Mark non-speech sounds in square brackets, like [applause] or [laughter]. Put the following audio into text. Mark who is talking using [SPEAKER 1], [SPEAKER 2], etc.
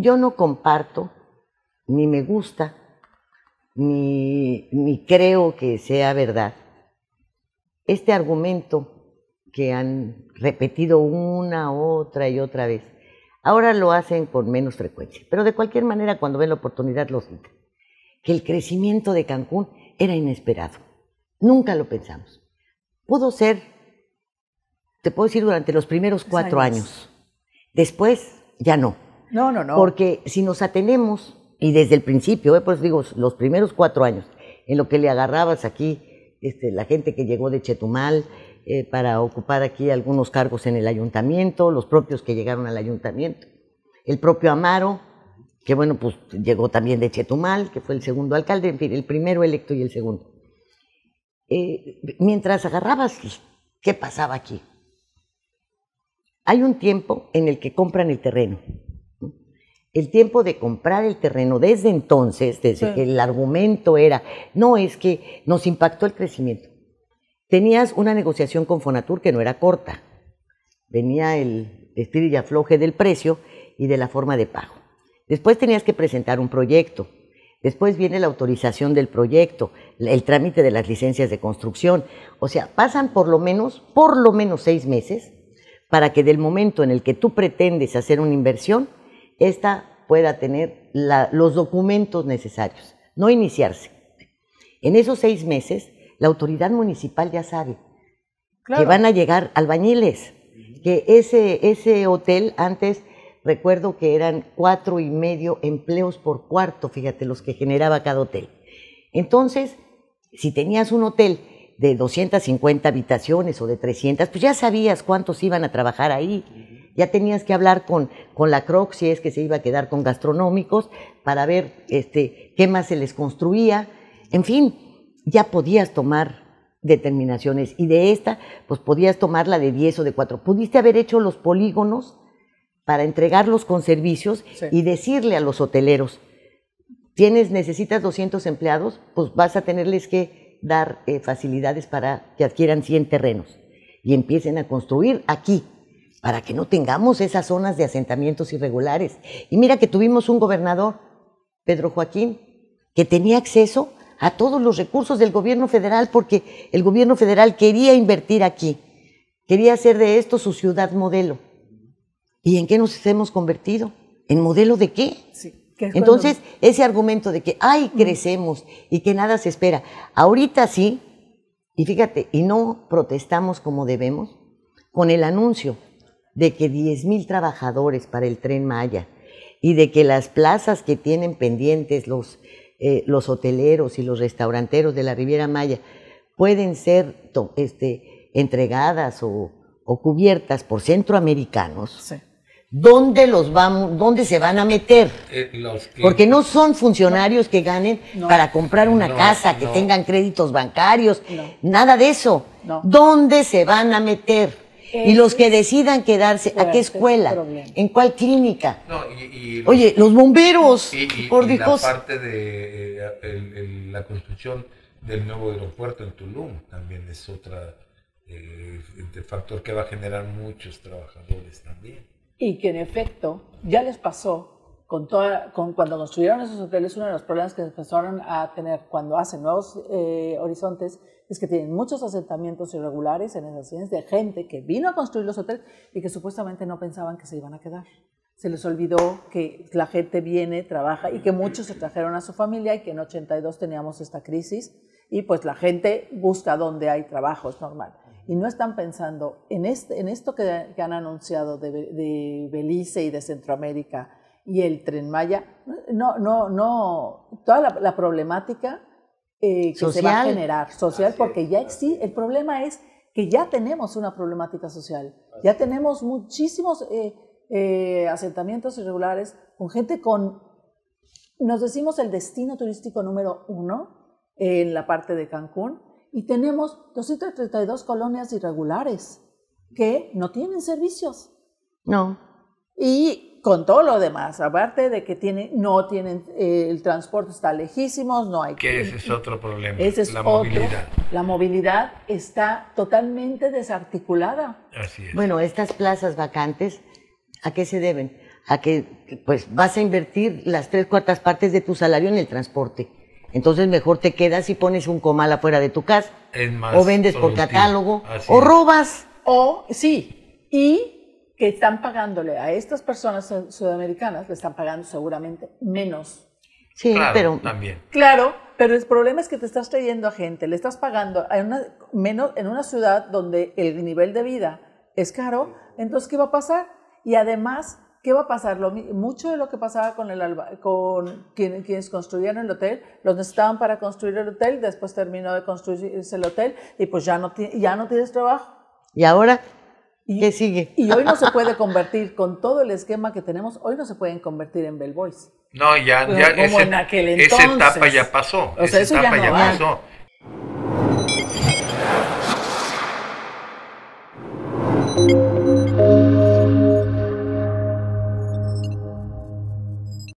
[SPEAKER 1] Yo no comparto, ni me gusta, ni, creo que sea verdad este argumento que han repetido una, otra y otra vez. Ahora lo hacen con menos frecuencia, pero de cualquier manera cuando ven la oportunidad lo sienten. Que el crecimiento de Cancún era inesperado. Nunca lo pensamos. Pudo ser, te puedo decir, durante los primeros cuatro años. Después ya no. No, no, no. Porque si nos atenemos, y desde el principio, pues digo, los primeros cuatro años, en lo que le agarrabas aquí, este, la gente que llegó de Chetumal eh, para ocupar aquí algunos cargos en el ayuntamiento, los propios que llegaron al ayuntamiento, el propio Amaro, que bueno, pues llegó también de Chetumal, que fue el segundo alcalde, en fin, el primero electo y el segundo. Eh, mientras agarrabas, ¿qué pasaba aquí? Hay un tiempo en el que compran el terreno el tiempo de comprar el terreno desde entonces, desde que el argumento era, no es que nos impactó el crecimiento. Tenías una negociación con Fonatur que no era corta. Venía el estilo y afloje del precio y de la forma de pago. Después tenías que presentar un proyecto. Después viene la autorización del proyecto, el trámite de las licencias de construcción. O sea, pasan por lo menos, por lo menos seis meses para que del momento en el que tú pretendes hacer una inversión, esta pueda tener los documentos necesarios, no iniciarse. En esos seis meses, la autoridad municipal ya sabe que van a llegar albañiles, que ese, ese hotel antes recuerdo que eran cuatro y medio empleos por cuarto, fíjate, los que generaba cada hotel. Entonces, si tenías un hotel de 250 habitaciones o de 300, pues ya sabías cuántos iban a trabajar ahí, ya tenías que hablar con, con la Croc si es que se iba a quedar con gastronómicos para ver este, qué más se les construía. En fin, ya podías tomar determinaciones y de esta, pues podías tomar la de 10 o de 4. Pudiste haber hecho los polígonos para entregarlos con servicios y decirle a los hoteleros, tienes, necesitas 200 empleados, pues vas a tenerles que dar eh, facilidades para que adquieran 100 terrenos y empiecen a construir aquí para que no tengamos esas zonas de asentamientos irregulares. Y mira que tuvimos un gobernador, Pedro Joaquín, que tenía acceso a todos los recursos del gobierno federal porque el gobierno federal quería invertir aquí, quería hacer de esto su ciudad modelo. ¿Y en qué nos hemos convertido? ¿En modelo de qué? Entonces, ese argumento de que, ay, crecemos y que nada se espera, ahorita sí, y fíjate, y no protestamos como debemos, con el anuncio de que 10.000 trabajadores para el tren Maya y de que las plazas que tienen pendientes los, eh, los hoteleros y los restauranteros de la Riviera Maya pueden ser este, entregadas o, cubiertas por centroamericanos, ¿dónde, los vamos, ¿dónde se van a meter?
[SPEAKER 2] Eh, Porque
[SPEAKER 1] no son funcionarios que ganen para comprar una casa, que tengan créditos bancarios, nada de eso. ¿Dónde se van a meter? y los este, que decidan quedarse, ¿a qué escuela? ¿En cuál clínica? Oye, los bomberos, y, la parte
[SPEAKER 2] de eh, la construcción del nuevo aeropuerto en Tulum también es otra eh, este factor que va a generar muchos trabajadores también. Y que en efecto ya les pasó cuando construyeron esos hoteles, uno de los problemas que empezaron a tener cuando hacen nuevos eh, horizontes es que tienen muchos asentamientos irregulares en esas ciudades de gente que vino a construir los hoteles y que supuestamente no pensaban que se iban a quedar. Se les olvidó que la gente viene, trabaja y que muchos se trajeron a su familia y que en 82 teníamos esta crisis y pues la gente busca donde hay trabajo, es normal. Y no están pensando en, este, esto que, han anunciado de Belice y de Centroamérica, y el tren Maya. No, no, no, toda la, problemática eh, que social. se va a generar social, porque ya existe, el problema es que ya tenemos una problemática social, ya tenemos muchísimos eh, eh, asentamientos irregulares con gente con, nos decimos el destino turístico número uno en la parte de Cancún, y tenemos 232 colonias irregulares que no tienen servicios. No. Y con todo lo demás, aparte de que tienen, no tienen, eh, el transporte está lejísimos, no hay... Que ese es otro problema, la movilidad.
[SPEAKER 1] La movilidad está totalmente desarticulada. Así es. Bueno, estas plazas vacantes, ¿a qué se deben? A que pues vas a invertir las tres cuartas partes de tu salario en el transporte. Entonces mejor te quedas y pones un comal afuera de tu casa. o vendes por catálogo. o robas. O sí.
[SPEAKER 2] Y que están pagándole a estas personas sudamericanas, le están pagando seguramente menos. Sí, pero también. Claro, pero el problema es que te estás trayendo a gente, le estás pagando una, menos en una ciudad donde el nivel de vida es caro, entonces ¿qué va a pasar? Y además, ¿qué va a pasar? Lo, mucho de lo que pasaba con, el con quienes construían el hotel, los necesitaban para construir el hotel, después terminó de construirse el hotel y pues ya no, ya no tienes trabajo. Y ahora y, sigue? Y hoy no se [laughs] puede convertir, con todo el esquema que tenemos, hoy no se pueden convertir en bellboys. No, ya, como en aquel entonces. esa etapa ya pasó. esa etapa ya,
[SPEAKER 1] pasó.